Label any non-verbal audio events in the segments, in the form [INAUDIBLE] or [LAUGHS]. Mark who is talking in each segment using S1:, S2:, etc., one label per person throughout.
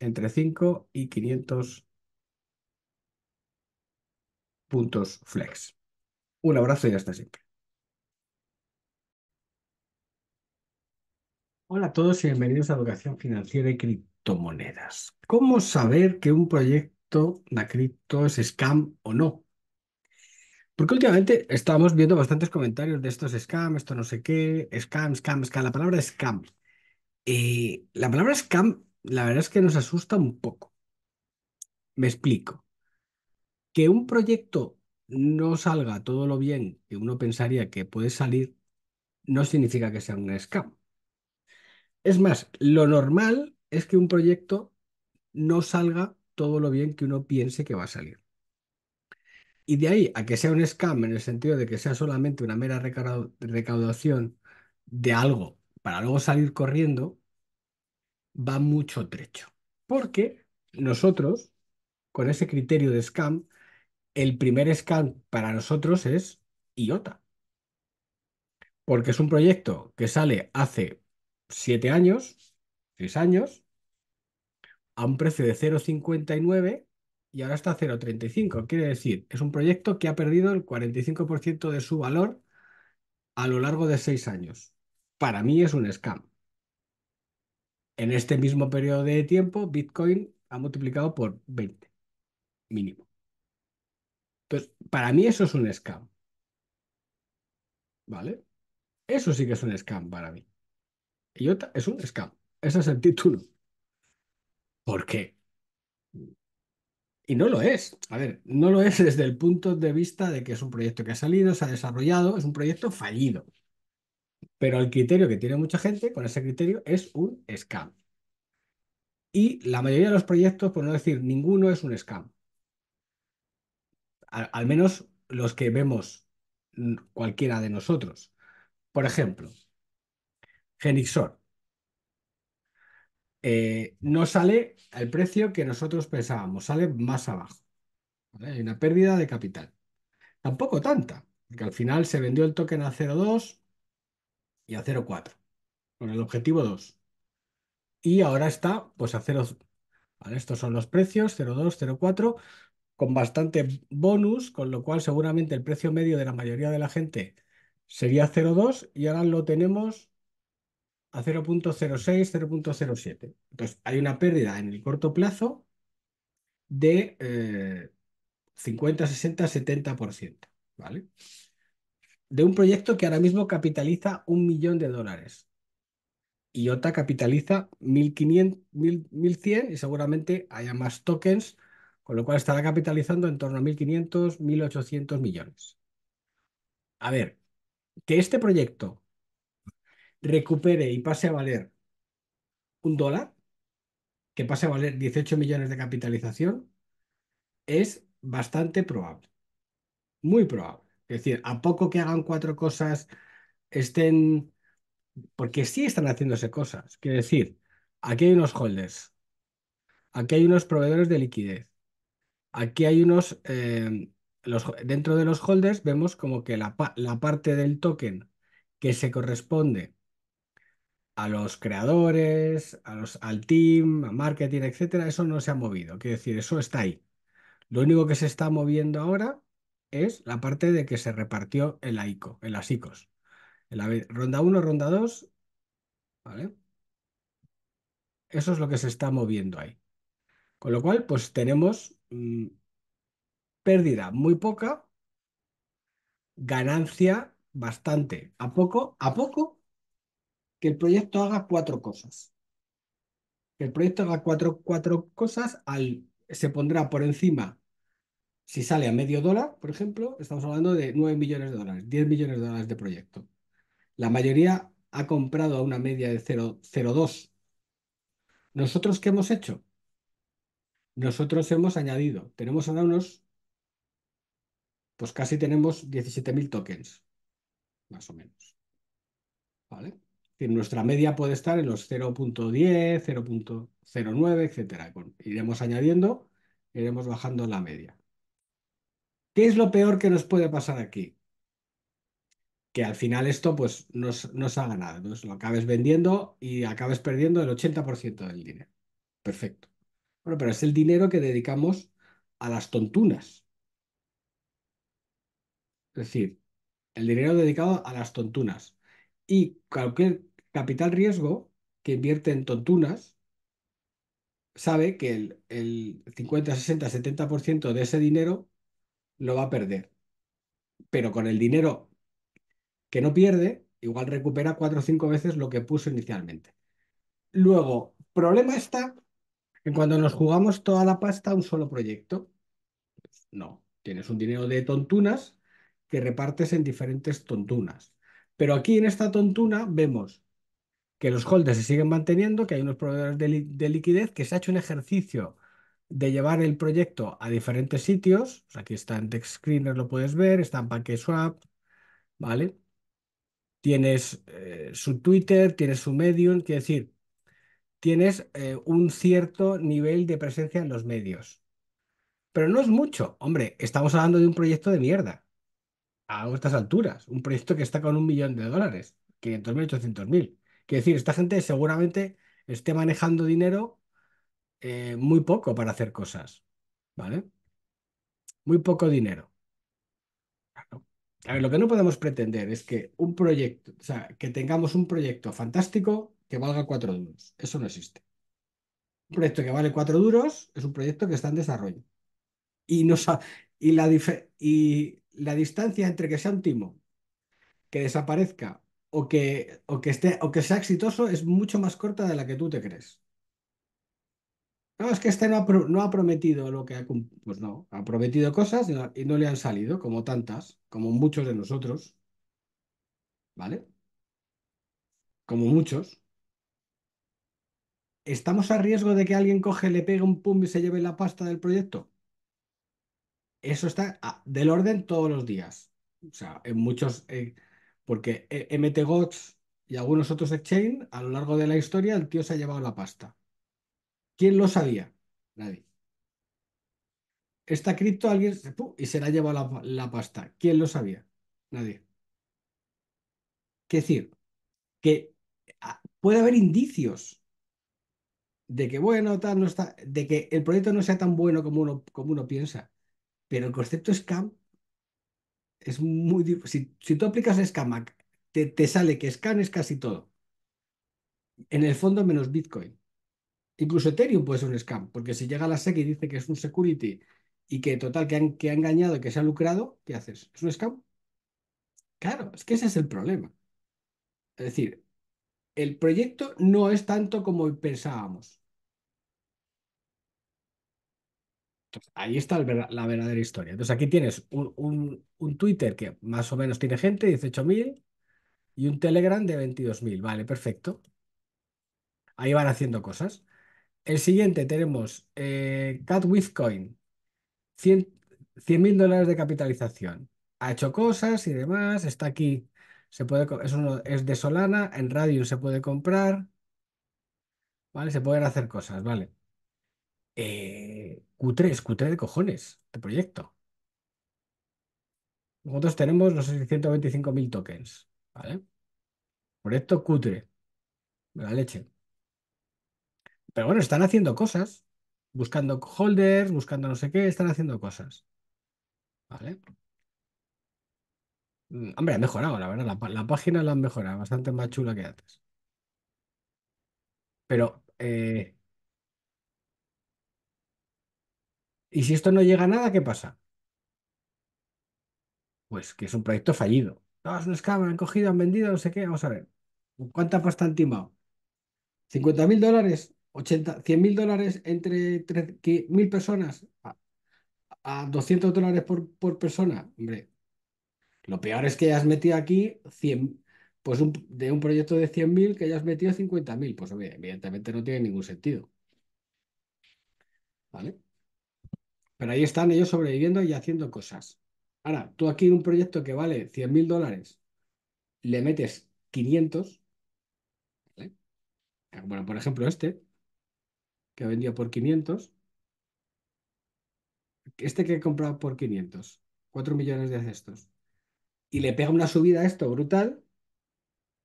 S1: entre 5 y 500 puntos flex. Un abrazo y hasta siempre. Hola a todos y bienvenidos a Educación Financiera y Criptomonedas. ¿Cómo saber que un proyecto, de cripto, es scam o no? Porque últimamente estamos viendo bastantes comentarios de estos scam, esto no sé qué, scam, scam, scam, la palabra scam. Eh, la palabra scam la verdad es que nos asusta un poco. Me explico. Que un proyecto no salga todo lo bien que uno pensaría que puede salir, no significa que sea un scam. Es más, lo normal es que un proyecto no salga todo lo bien que uno piense que va a salir. Y de ahí a que sea un scam en el sentido de que sea solamente una mera recaudación de algo para luego salir corriendo, va mucho trecho. Porque nosotros, con ese criterio de scam, el primer scam para nosotros es IOTA. Porque es un proyecto que sale hace siete años, seis años, a un precio de 0,59 y ahora está a 0,35. Quiere decir, es un proyecto que ha perdido el 45% de su valor a lo largo de seis años. Para mí es un scam. En este mismo periodo de tiempo, Bitcoin ha multiplicado por 20, mínimo. Entonces, para mí eso es un scam. ¿Vale? Eso sí que es un scam para mí. Y otra, es un scam. Ese es el título. ¿Por qué? Y no lo es. A ver, no lo es desde el punto de vista de que es un proyecto que ha salido, se ha desarrollado, es un proyecto fallido. Pero el criterio que tiene mucha gente con ese criterio es un scam. Y la mayoría de los proyectos, por no decir ninguno, es un scam. Al, menos los que vemos mm, cualquiera de nosotros. Por ejemplo, Genixor. Eh, no sale al precio que nosotros pensábamos, sale más abajo. Hay una pérdida de capital. Tampoco tanta, porque al final se vendió el token a 0.2 y a 0,4, con el objetivo 2. Y ahora está pues a 0. estos son los precios, 0,2, 0,4, con bastante bonus, con lo cual seguramente el precio medio de la mayoría de la gente sería 0,2 y ahora lo tenemos a 0.06, 0.07. Entonces hay una pérdida en el corto plazo de 50, 60, 70%. ¿Vale? de un proyecto que ahora mismo capitaliza un millón de dólares. y IOTA capitaliza 1.500, 1.100 y seguramente haya más tokens, con lo cual estará capitalizando en torno a 1.500, 1.800 millones. A ver, que este proyecto recupere y pase a valer un dólar, que pase a valer 18 millones de capitalización, es bastante probable, muy probable. Es decir, a poco que hagan cuatro cosas, estén... Porque sí están haciéndose cosas. quiere decir, aquí hay unos holders, aquí hay unos proveedores de liquidez, aquí hay unos... Eh, los, dentro de los holders vemos como que la, parte del token que se corresponde a los creadores, a los, al team, a marketing, etcétera, eso no se ha movido. quiere decir, eso está ahí. Lo único que se está moviendo ahora es la parte de que se repartió el aico, ICO, en las ICOs. ronda 1, ronda 2, ¿vale? Eso es lo que se está moviendo ahí. Con lo cual, pues tenemos mm, pérdida muy poca, ganancia bastante. A poco, a poco que el proyecto haga cuatro cosas. Que el proyecto haga cuatro, cuatro cosas, se pondrá por encima si sale a medio dólar, por ejemplo, estamos hablando de 9 millones de dólares, 10 millones de dólares de proyecto. La mayoría ha comprado a una media de 0,02. ¿Nosotros qué hemos hecho? Nosotros hemos añadido, tenemos ahora unos, pues casi tenemos 17.000 tokens, más o menos. ¿Vale? nuestra media puede estar en los 0.10, 0.09, etcétera. Iremos añadiendo, iremos bajando la media. ¿Qué es lo peor que nos puede pasar aquí? Que al final esto pues no nos haga nada, entonces lo acabes vendiendo y acabes perdiendo el 80% del dinero. Perfecto. Bueno, pero es el dinero que dedicamos a las tontunas. Es decir, el dinero dedicado a las tontunas. Y cualquier capital riesgo que invierte en tontunas sabe que el, el 50, 60, 70% de ese dinero lo va a perder. Pero con el dinero que no pierde, igual recupera cuatro o cinco veces lo que puso inicialmente. Luego, problema está en cuando nos jugamos toda la pasta a un solo proyecto. no, tienes un dinero de tontunas que repartes en diferentes tontunas. Pero aquí en esta tontuna vemos que los holders se siguen manteniendo, que hay unos proveedores de liquidez, que se ha hecho un ejercicio de llevar el proyecto a diferentes sitios. aquí está en Text Screener, lo puedes ver, está en swap ¿vale? Tienes eh, su Twitter, tienes su Medium, quiere decir, tienes eh, un cierto nivel de presencia en los medios. Pero no es mucho. Hombre, estamos hablando de un proyecto de mierda a estas alturas. Un proyecto que está con un millón de dólares, 500.000, 800.000. Quiere decir, esta gente seguramente esté manejando dinero eh, muy poco para hacer cosas, ¿vale? Muy poco dinero. A ver, lo que no podemos pretender es que un proyecto, o sea, que tengamos un proyecto fantástico que valga cuatro duros. Eso no existe. Un proyecto que vale cuatro duros es un proyecto que está en desarrollo. Y, y, la, y la distancia entre que sea un timo, que desaparezca o que, o que, esté, o que sea exitoso es mucho más corta de la que tú te crees. No, es que este no ha, prometido lo que ha Pues no, ha prometido cosas y no, le han salido, como tantas, como muchos de nosotros. ¿Vale? Como muchos. ¿Estamos a riesgo de que alguien coge, le pegue un pum y se lleve la pasta del proyecto? Eso está ah, del orden todos los días. O sea, en muchos, eh, porque eh, MTGOTS y algunos otros exchange, a lo largo de la historia, el tío se ha llevado la pasta. ¿Quién lo sabía? Nadie. Esta cripto alguien se, y se la lleva la, la pasta. ¿Quién lo sabía? Nadie. Es decir, que ah, puede haber indicios de que, bueno, tal, no está, de que el proyecto no sea tan bueno como uno, como uno piensa. Pero el concepto scam es muy difícil. Si, tú aplicas scam, te, te sale que scam es casi todo. En el fondo, menos Bitcoin. Incluso Ethereum puede ser un scam, porque si llega a la SEC y dice que es un security y que total, que, ha engañado y que se ha lucrado, ¿qué haces? ¿Es un scam? Claro, es que ese es el problema. Es decir, el proyecto no es tanto como pensábamos. ahí está la verdadera historia. Entonces, aquí tienes un, un Twitter que más o menos tiene gente, 18.000, y un Telegram de 22.000. Vale, perfecto. Ahí van haciendo cosas. El siguiente tenemos eh, Cat 100 mil dólares de capitalización. Ha hecho cosas y demás, está aquí, se puede, es, es de Solana, en Radio se puede comprar, ¿vale? Se pueden hacer cosas, ¿vale? Q3, eh, Q3 de cojones, de proyecto. Nosotros tenemos los mil tokens, ¿vale? Proyecto cutre, de la leche. Pero bueno, están haciendo cosas, buscando holders, buscando no sé qué, están haciendo cosas. ¿Vale? Mm, hombre, han mejorado, la verdad, la, página la han mejorado, bastante más chula que antes. Pero, eh, ¿y si esto no llega a nada, qué pasa? Pues que es un proyecto fallido. No, es una escama, han cogido, han vendido, no sé qué, vamos a ver. ¿Cuánta pasta han timado? ¿50 mil dólares? 80, 100 mil dólares entre mil personas a, 200 dólares por, por, persona. Hombre, lo peor es que has metido aquí 100, pues de un proyecto de 100 mil que hayas metido 50 mil. Pues evidentemente no tiene ningún sentido. ¿Vale? Pero ahí están ellos sobreviviendo y haciendo cosas. Ahora, tú aquí en un proyecto que vale 100 mil dólares, le metes 500. Bueno, por ejemplo, este que vendido por 500. Este que he comprado por 500, 4 millones de cestos. Y le pega una subida a esto brutal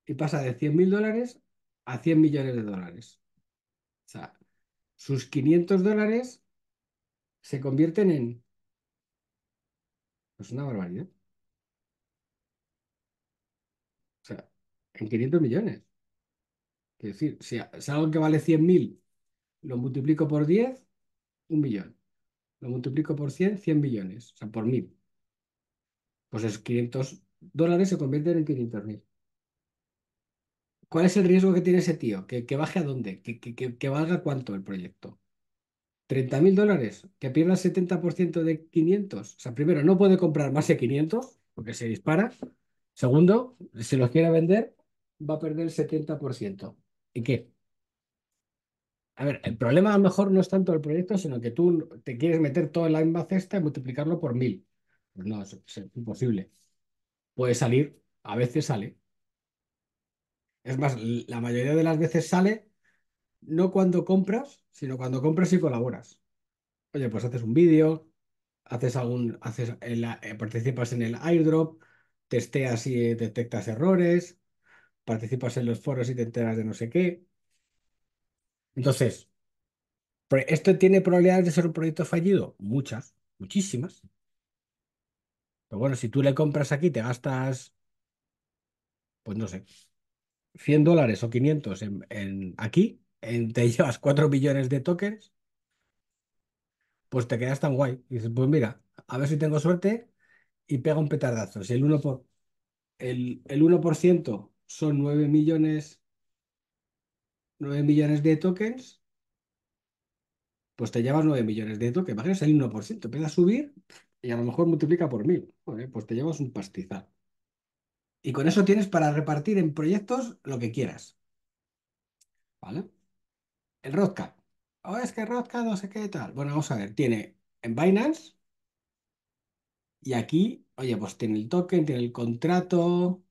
S1: y pasa de 100 mil dólares a 100 millones de dólares. O sea, sus 500 dólares se convierten en... Pues una barbaridad. O sea, en 500 millones. Es decir, si es algo que vale 100.000 lo multiplico por 10, un millón. Lo multiplico por 100, 100 billones, o sea, por mil. Pues esos 500 dólares se convierten en 500 mil. ¿Cuál es el riesgo que tiene ese tío? ¿Que, que baje a dónde? ¿Que, valga cuánto el proyecto? ¿30 mil dólares? ¿Que pierda el 70% de 500? O sea, primero, no puede comprar más de 500 porque se dispara. Segundo, si los quiere vender, va a perder el 70%. ¿En qué? A ver, el problema a lo mejor no es tanto el proyecto, sino que tú te quieres meter todo en la misma cesta y multiplicarlo por mil. Pues no, es, imposible. Puede salir, a veces sale. Es más, la mayoría de las veces sale no cuando compras, sino cuando compras y colaboras. Oye, pues haces un vídeo, haces algún, haces eh, participas en el airdrop, testeas y detectas errores, participas en los foros y te enteras de no sé qué. Entonces, ¿esto tiene probabilidades de ser un proyecto fallido? Muchas, muchísimas. Pero bueno, si tú le compras aquí, te gastas, pues no sé, 100 dólares o 500 en, aquí, te [LAUGHS] llevas 4 millones de tokens, pues te quedas tan guay. Y dices, pues mira, a ver si tengo suerte y pega un petardazo. Si el 1%, por, el, el 1 son 9 millones 9 millones de tokens, pues te llevas 9 millones de tokens. Imagínate el 1%, empieza a subir y a lo mejor multiplica por mil. Pues te llevas un pastizal. Y con eso tienes para repartir en proyectos lo que quieras. ¿Vale? El Rodka. Oh, es que Rodka no sé qué tal. Bueno, vamos a ver. Tiene en Binance. Y aquí, oye, pues tiene el token, tiene el contrato,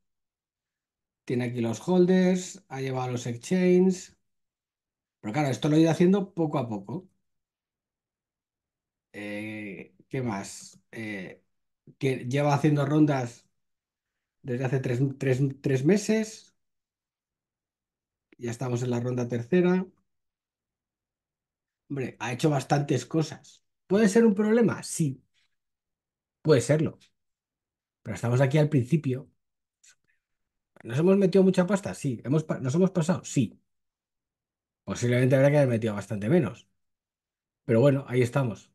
S1: tiene aquí los holders, ha llevado los exchanges. Pero claro, esto lo he ido haciendo poco a poco. Eh, ¿Qué más? Eh, que lleva haciendo rondas desde hace tres, tres meses. Ya estamos en la ronda tercera. Hombre, ha hecho bastantes cosas. ¿Puede ser un problema? Sí. Puede serlo. Pero estamos aquí al principio ¿Nos hemos metido mucha pasta? Sí. ¿Nos hemos pasado? Sí. Posiblemente habrá que haber metido bastante menos. Pero bueno, ahí estamos.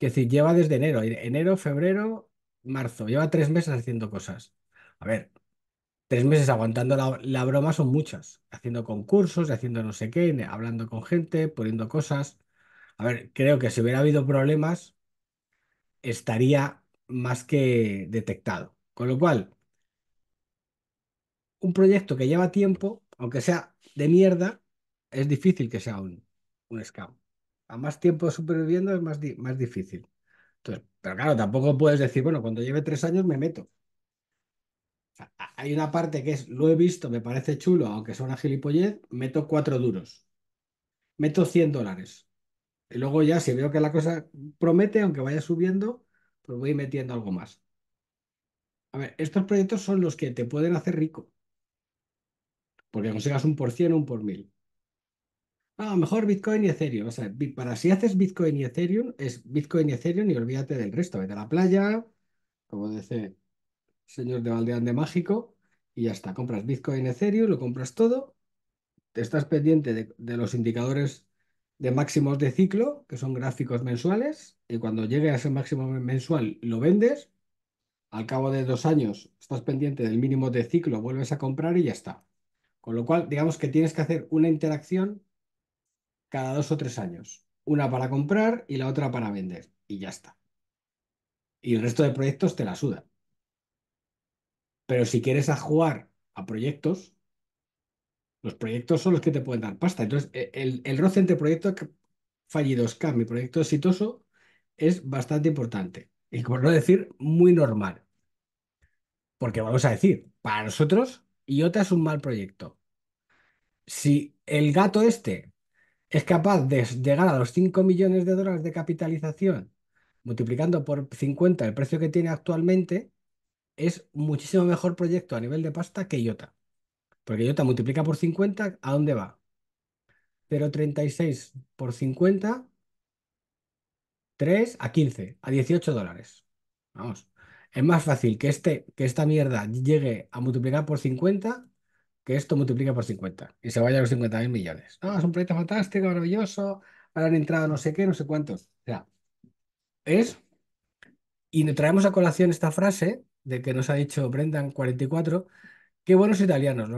S1: Es decir, lleva desde enero, enero, febrero, marzo, lleva tres meses haciendo cosas. A ver, tres meses aguantando la, la broma son muchas, haciendo concursos, haciendo no sé qué, hablando con gente, poniendo cosas. A ver, creo que si hubiera habido problemas, estaría más que detectado. Con lo cual, un proyecto que lleva tiempo, aunque sea de mierda, es difícil que sea un, un scam. A más tiempo superviviendo es más, más difícil. pero claro, tampoco puedes decir, bueno, cuando lleve tres años me meto. Hay una parte que es, lo he visto, me parece chulo, aunque sea una gilipollez, meto cuatro duros. Meto 100 dólares. Y luego ya, si veo que la cosa promete, aunque vaya subiendo, pues voy metiendo algo más. A ver, estos proyectos son los que te pueden hacer rico porque consigas un por cien o un por mil. Ah, mejor Bitcoin y Ethereum. O sea, para si haces Bitcoin y Ethereum, es Bitcoin y Ethereum y olvídate del resto. Vete a la playa, como dice el señor de Valdeán de Mágico, y ya está. Compras Bitcoin, y Ethereum, lo compras todo. Te estás pendiente de, de los indicadores de máximos de ciclo, que son gráficos mensuales, y cuando llegue a ese máximo mensual lo vendes. Al cabo de dos años estás pendiente del mínimo de ciclo, vuelves a comprar y ya está. Con lo cual, digamos que tienes que hacer una interacción cada dos o tres años. Una para comprar y la otra para vender. Y ya está. Y el resto de proyectos te la suda. Pero si quieres a jugar a proyectos, los proyectos son los que te pueden dar pasta. Entonces, e, el, roce entre proyectos fallidos, CAM y proyecto exitoso es bastante importante. Y por no decir, muy normal. Porque vamos a decir, para nosotros IOTA es un mal proyecto. Si el gato este es capaz de llegar a los 5 millones de dólares de capitalización, multiplicando por 50 el precio que tiene actualmente, es muchísimo mejor proyecto a nivel de pasta que IOTA. Porque IOTA multiplica por 50, ¿a dónde va? 0,36 por 50, 3 a 15, a 18 dólares. Vamos. Es más fácil que, este, que esta mierda llegue a multiplicar por 50 que esto multiplica por 50 y se vaya a los 50 mil millones. Ah, es un proyecto fantástico, maravilloso, ahora han entrado no sé qué, no sé cuántos. es... Y nos traemos a colación esta frase de que nos ha dicho Brendan 44, Qué buenos italianos.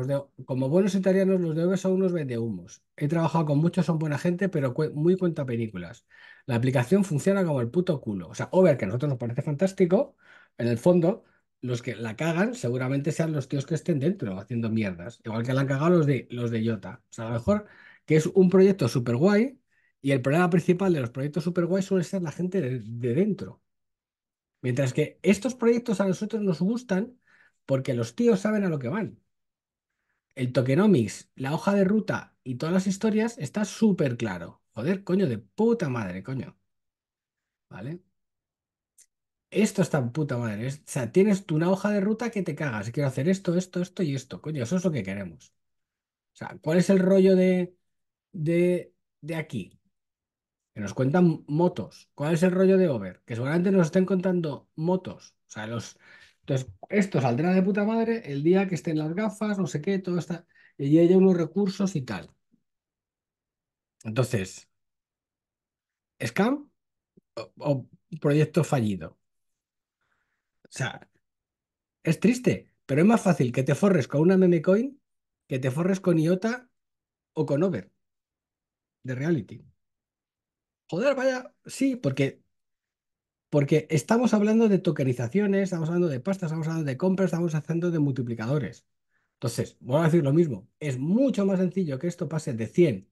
S1: como buenos italianos, los de a son unos humos. He trabajado con muchos, son buena gente, pero muy cuenta películas. La aplicación funciona como el puto culo. O sea, Over, que a nosotros nos parece fantástico, en el fondo, los que la cagan seguramente sean los tíos que estén dentro haciendo mierdas, igual que la han cagado los de, los de Jota. O sea, a lo mejor que es un proyecto súper guay y el problema principal de los proyectos súper guay suele ser la gente de, de, dentro. Mientras que estos proyectos a nosotros nos gustan porque los tíos saben a lo que van. El tokenomics, la hoja de ruta y todas las historias está súper claro. Joder, coño, de puta madre, coño. ¿Vale? esto está en puta madre. o sea, tienes tú una hoja de ruta que te cagas. Quiero hacer esto, esto, esto y esto. Coño, eso es lo que queremos. O sea, ¿cuál es el rollo de, de, aquí? Que nos cuentan motos. ¿Cuál es el rollo de Over? Que seguramente nos estén contando motos. O sea, los. Entonces, esto saldrá de puta madre el día que estén las gafas, no sé qué, todo está. Y hay unos recursos y tal. Entonces, ¿scam o proyecto fallido? o sea, es triste, pero es más fácil que te forres con una meme coin que te forres con IOTA o con Over de reality. Joder, vaya, sí, porque, porque estamos hablando de tokenizaciones, estamos hablando de pastas, estamos hablando de compras, estamos hablando de multiplicadores. Entonces, voy a decir lo mismo, es mucho más sencillo que esto pase de 100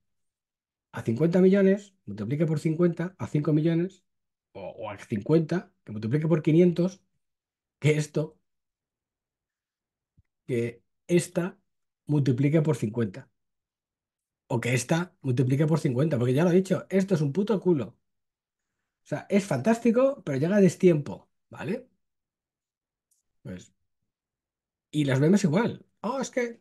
S1: a 50 millones, multiplique por 50, a 5 millones, o, o a 50, que multiplique por 500, que esto, que esta multiplique por 50. O que esta multiplique por 50, porque ya lo he dicho, esto es un puto culo. O sea, es fantástico, pero llega a destiempo, ¿vale? Pues. Y las vemos igual. Oh, es que.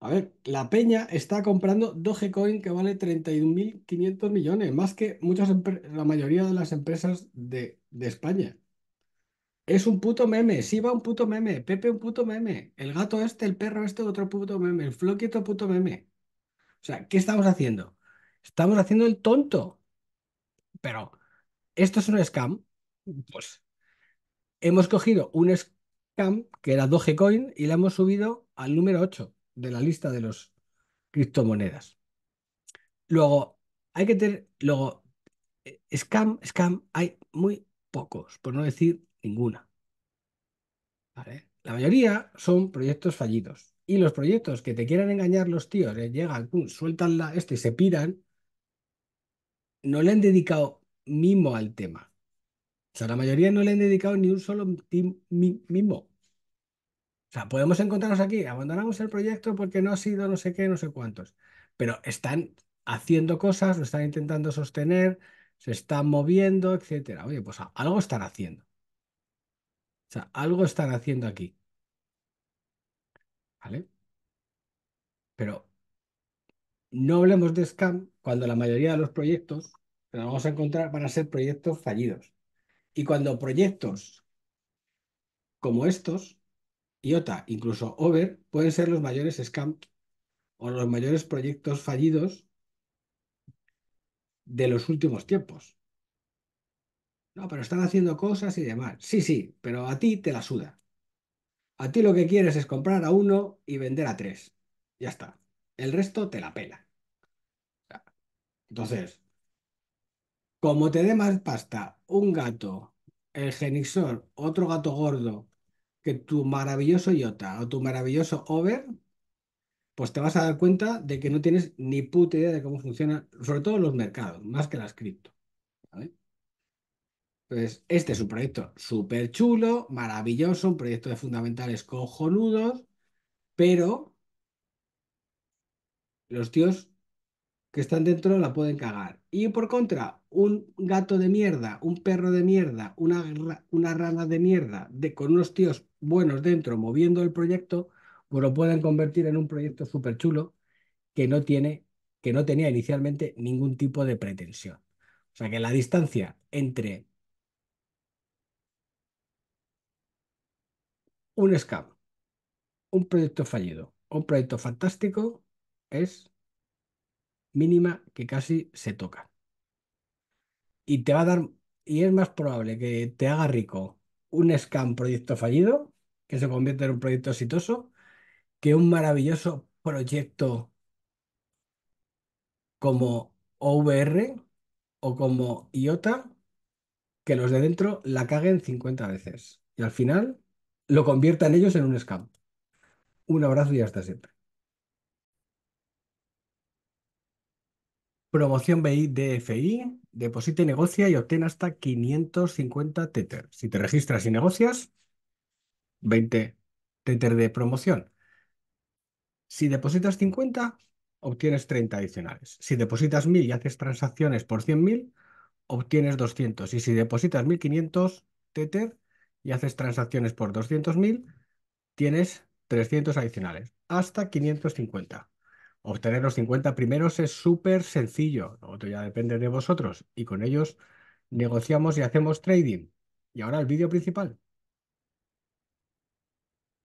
S1: A ver, la peña está comprando Dogecoin que vale 31.500 millones, más que muchas la mayoría de las empresas de España. Es un puto meme, va un puto meme, Pepe un puto meme, el gato este, el perro este otro puto meme, el floquito puto meme. O sea, ¿qué estamos haciendo? Estamos haciendo el tonto. Pero, ¿esto es un scam? Pues hemos cogido un scam que era Dogecoin y la hemos subido al número 8 de la lista de los criptomonedas. Luego, hay que tener, luego, eh, scam, scam, hay muy pocos, por no decir Ninguna. La mayoría son proyectos fallidos. Y los proyectos que te quieran engañar los tíos, llegan, sueltan la, esto y se piran, no le han dedicado mimo al tema. O sea, la mayoría no le han dedicado ni un solo mimo. O sea, podemos encontrarnos aquí, abandonamos el proyecto porque no ha sido no sé qué, no sé cuántos. Pero están haciendo cosas, lo están intentando sostener, se están moviendo, etcétera. Oye, pues algo están haciendo. O sea, algo están haciendo aquí, ¿vale? Pero no hablemos de scam cuando la mayoría de los proyectos que nos vamos a encontrar van a ser proyectos fallidos. Y cuando proyectos como estos, IOTA, incluso Over, pueden ser los mayores scams o los mayores proyectos fallidos de los últimos tiempos. No, pero están haciendo cosas y demás. Sí, sí, pero a ti te la suda. A ti lo que quieres es comprar a uno y vender a tres. Ya está. El resto te la pela. Entonces, como te dé más pasta un gato, el genixor, otro gato gordo, que tu maravilloso iota o tu maravilloso over, pues te vas a dar cuenta de que no tienes ni puta idea de cómo funcionan, sobre todo los mercados, más que las cripto. ¿vale? este es un proyecto súper chulo, maravilloso, un proyecto de fundamentales cojonudos, pero los tíos que están dentro la pueden cagar. Y por contra, un gato de mierda, un perro de mierda, una, una rana de mierda, de, con unos tíos buenos dentro moviendo el proyecto, pues lo pueden convertir en un proyecto súper chulo que no tiene, que no tenía inicialmente ningún tipo de pretensión. O sea que la distancia entre un scam, un proyecto fallido, un proyecto fantástico es mínima que casi se toca. Y te va a dar, y es más probable que te haga rico un scam proyecto fallido, que se convierte en un proyecto exitoso, que un maravilloso proyecto como OVR o como IOTA, que los de dentro la caguen 50 veces. Y al final lo conviertan ellos en un scam. Un abrazo y hasta siempre. Promoción BIDFI, deposita y negocia y obtén hasta 550 Tether. Si te registras y negocias, 20 Tether de promoción. Si depositas 50, obtienes 30 adicionales. Si depositas 1000 y haces transacciones por 100.000, obtienes 200. Y si depositas 1500 Tether, y haces transacciones por 200.000, tienes 300 adicionales, hasta 550. Obtener los 50 primeros es súper sencillo, lo otro ya depende de vosotros y con ellos negociamos y hacemos trading. Y ahora el vídeo principal.